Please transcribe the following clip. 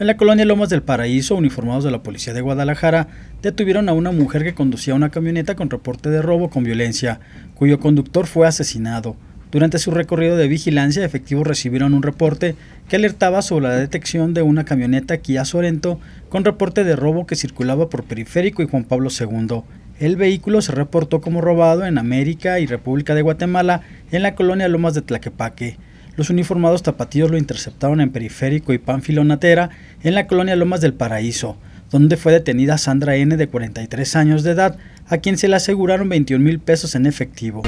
En la colonia Lomas del Paraíso, uniformados de la policía de Guadalajara detuvieron a una mujer que conducía una camioneta con reporte de robo con violencia, cuyo conductor fue asesinado. Durante su recorrido de vigilancia, efectivos recibieron un reporte que alertaba sobre la detección de una camioneta Kia Sorento con reporte de robo que circulaba por Periférico y Juan Pablo II. El vehículo se reportó como robado en América y República de Guatemala en la colonia Lomas de Tlaquepaque los uniformados tapatíos lo interceptaron en Periférico y Panfilonatera, en la colonia Lomas del Paraíso, donde fue detenida Sandra N. de 43 años de edad, a quien se le aseguraron 21 mil pesos en efectivo.